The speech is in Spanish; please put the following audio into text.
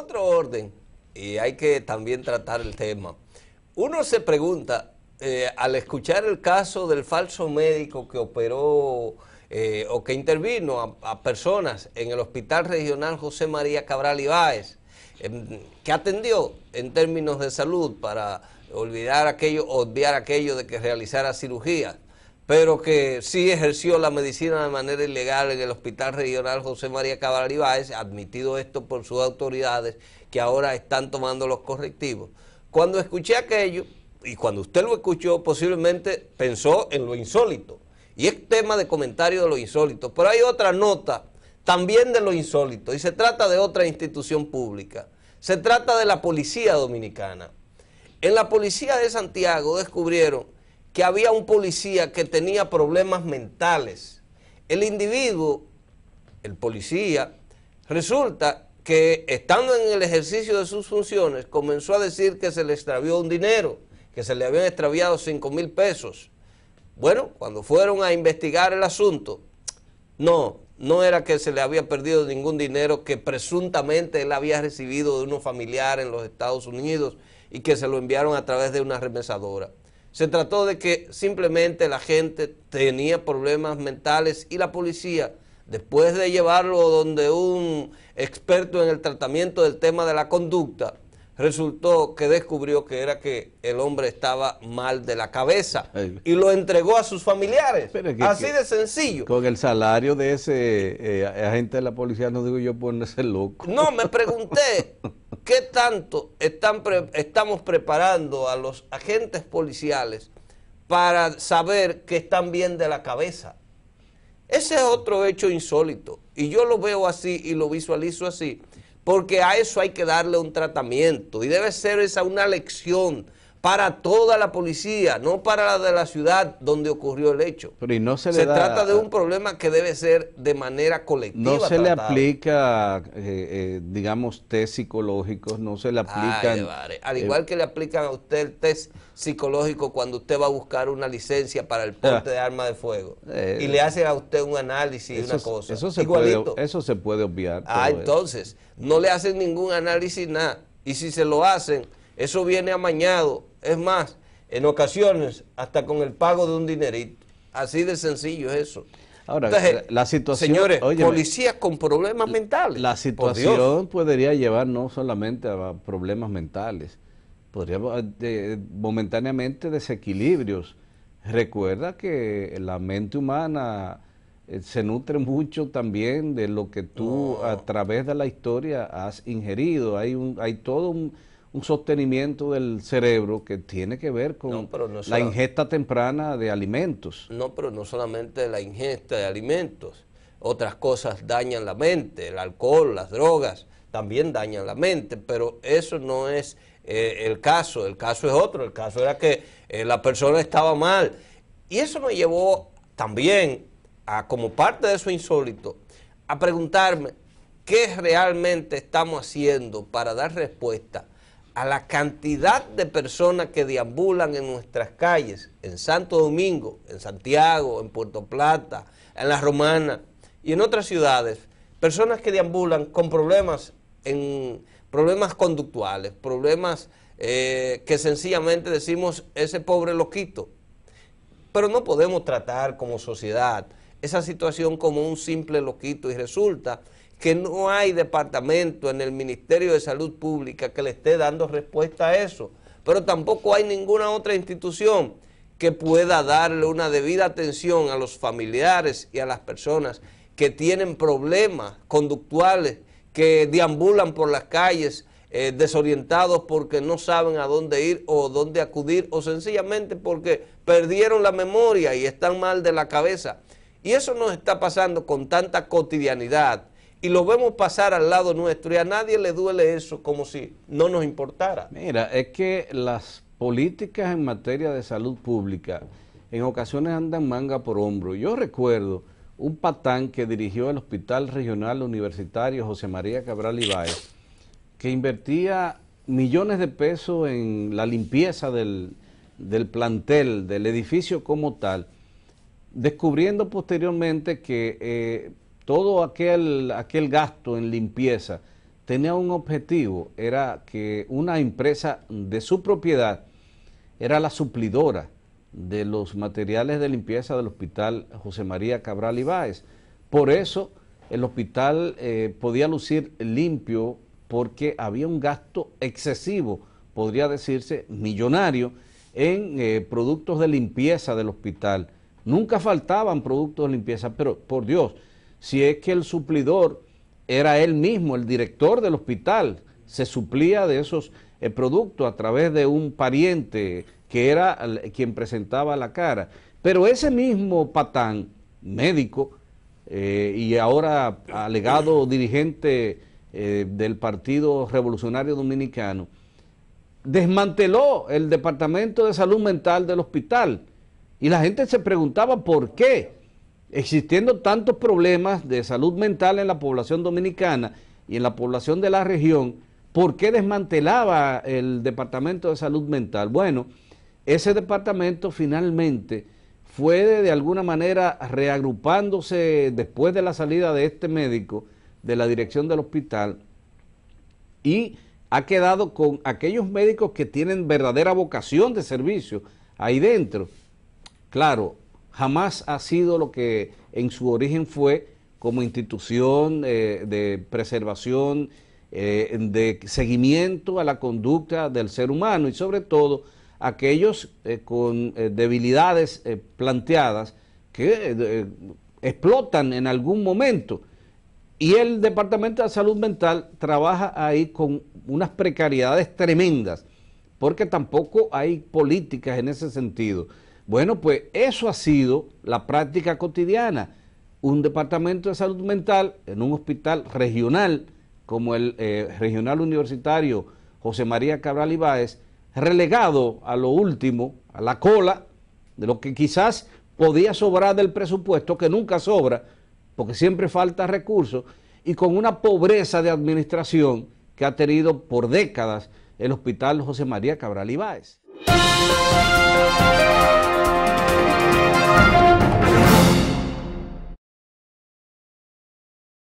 otro orden, y hay que también tratar el tema, uno se pregunta, eh, al escuchar el caso del falso médico que operó eh, o que intervino a, personas en el Hospital Regional José María Cabral Ibáez, em, que atendió en términos de salud para olvidar aquello, obviar aquello de que realizara cirugía pero que sí ejerció la medicina de manera ilegal en el Hospital Regional José María Cabral Ibáez, admitido esto por sus autoridades, que ahora están tomando los correctivos. Cuando escuché aquello, y cuando usted lo escuchó, posiblemente pensó en lo insólito. Y es tema de comentario de lo insólito. Pero hay otra nota también de lo insólito, y se trata de otra institución pública. Se trata de la Policía Dominicana. En la Policía de Santiago descubrieron que había un policía que tenía problemas mentales. El individuo, el policía, resulta que estando en el ejercicio de sus funciones comenzó a decir que se le extravió un dinero, que se le habían extraviado 5 mil pesos. Bueno, cuando fueron a investigar el asunto, no, no era que se le había perdido ningún dinero que presuntamente él había recibido de unos familiar en los Estados Unidos y que se lo enviaron a través de una remesadora. Se trató de que simplemente la gente tenía problemas mentales y la policía, después de llevarlo donde un experto en el tratamiento del tema de la conducta, resultó que descubrió que era que el hombre estaba mal de la cabeza y lo entregó a sus familiares. Así de sencillo. Con el salario de ese eh, agente de la policía, no digo yo ponerse loco. No, me pregunté qué tanto están estamos preparando a los agentes policiales para saber que están bien de la cabeza. Ese es otro hecho insólito. Y yo lo veo así y lo visualizo así porque a eso hay que darle un tratamiento y debe ser esa una lección para toda la policía, no para la de la ciudad donde ocurrió el hecho. Pero no se, le trata de un problema que debe ser de manera colectiva. No se le aplica, eh, eh, digamos, test psicológicos, no se le aplica... Al eh, igual que le aplican a usted el test psicológico cuando usted va a buscar una licencia para el ah. porte de arma de fuego y le hacen a usted un análisis y una cosa. Eso se, Puede, obviar. Ah, entonces, no le hacen ningún análisis, nada. Y si se lo hacen eso viene amañado. Es más, en ocasiones hasta con el pago de un dinerito. Así de sencillo es eso. Ahora, la situación, señores, policías con problemas mentales. La situación podría llevar no solamente a problemas mentales, podría eh, momentáneamente desequilibrios. Recuerda que la mente humana eh, se nutre mucho también de lo que tú a través de la historia has ingerido. Hay un, hay todo un un sostenimiento del cerebro que tiene que ver con la ingesta temprana de alimentos. No, pero no solamente la ingesta de alimentos. Otras cosas dañan la mente, el alcohol, las drogas, también dañan la mente, pero eso no es eh, el caso, el caso es otro, el caso era que eh, la persona estaba mal. Y eso me llevó también, a, como parte de su insólito, a preguntarme qué realmente estamos haciendo para dar respuesta a la cantidad de personas que deambulan en nuestras calles, en Santo Domingo, en Santiago, en Puerto Plata, en La Romana y en otras ciudades, personas que deambulan con problemas, en, problemas conductuales, problemas eh, que sencillamente decimos ese pobre loquito. Pero no podemos tratar como sociedad esa situación como un simple loquito y resulta que no hay departamento en el Ministerio de Salud Pública que le esté dando respuesta a eso, pero tampoco hay ninguna otra institución que pueda darle una debida atención a los familiares y a las personas que tienen problemas conductuales, que deambulan por las calles eh, desorientados porque no saben a dónde ir o dónde acudir o sencillamente porque perdieron la memoria y están mal de la cabeza. Y eso nos está pasando con tanta cotidianidad y lo vemos pasar al lado nuestro y a nadie le duele eso como si no nos importara. Mira, es que las políticas en materia de salud pública en ocasiones andan manga por hombro. Yo recuerdo un patán que dirigió el Hospital Regional Universitario José María Cabral Ibáez, que invertía millones de pesos en la limpieza del, plantel, del edificio como tal, descubriendo posteriormente que eh, todo aquel, aquel gasto en limpieza tenía un objetivo, era que una empresa de su propiedad era la suplidora de los materiales de limpieza del hospital José María Cabral Ibáez. Por eso el hospital eh, podía lucir limpio porque había un gasto excesivo, podría decirse millonario, en eh, productos de limpieza del hospital. Nunca faltaban productos de limpieza, pero por Dios, si es que el suplidor era él mismo, el director del hospital, se suplía de esos eh, productos a través de un pariente que era quien presentaba la cara. Pero ese mismo patán, médico, eh, y ahora alegado dirigente eh, del Partido Revolucionario Dominicano, desmanteló el Departamento de Salud Mental del hospital. Y la gente se preguntaba por qué existiendo tantos problemas de salud mental en la población dominicana y en la población de la región, ¿por qué desmantelaba el Departamento de Salud Mental? Bueno, ese departamento finalmente fue de, alguna manera reagrupándose después de la salida de este médico de la dirección del hospital y ha quedado con aquellos médicos que tienen verdadera vocación de servicio ahí dentro. Claro, jamás ha sido lo que en su origen fue como institución eh, de preservación, eh, de seguimiento a la conducta del ser humano y sobre todo aquellos eh, con debilidades planteadas que explotan en algún momento. Y el Departamento de Salud Mental trabaja ahí con unas precariedades tremendas, porque tampoco hay políticas en ese sentido. Bueno, pues eso ha sido la práctica cotidiana. Un departamento de salud mental en un hospital regional como el eh, regional universitario José María Cabral Ibáez, relegado a lo último, a la cola de lo que quizás podía sobrar del presupuesto, que nunca sobra, porque siempre falta recursos, y con una pobreza de administración que ha tenido por décadas el hospital José María Cabral Ibáez.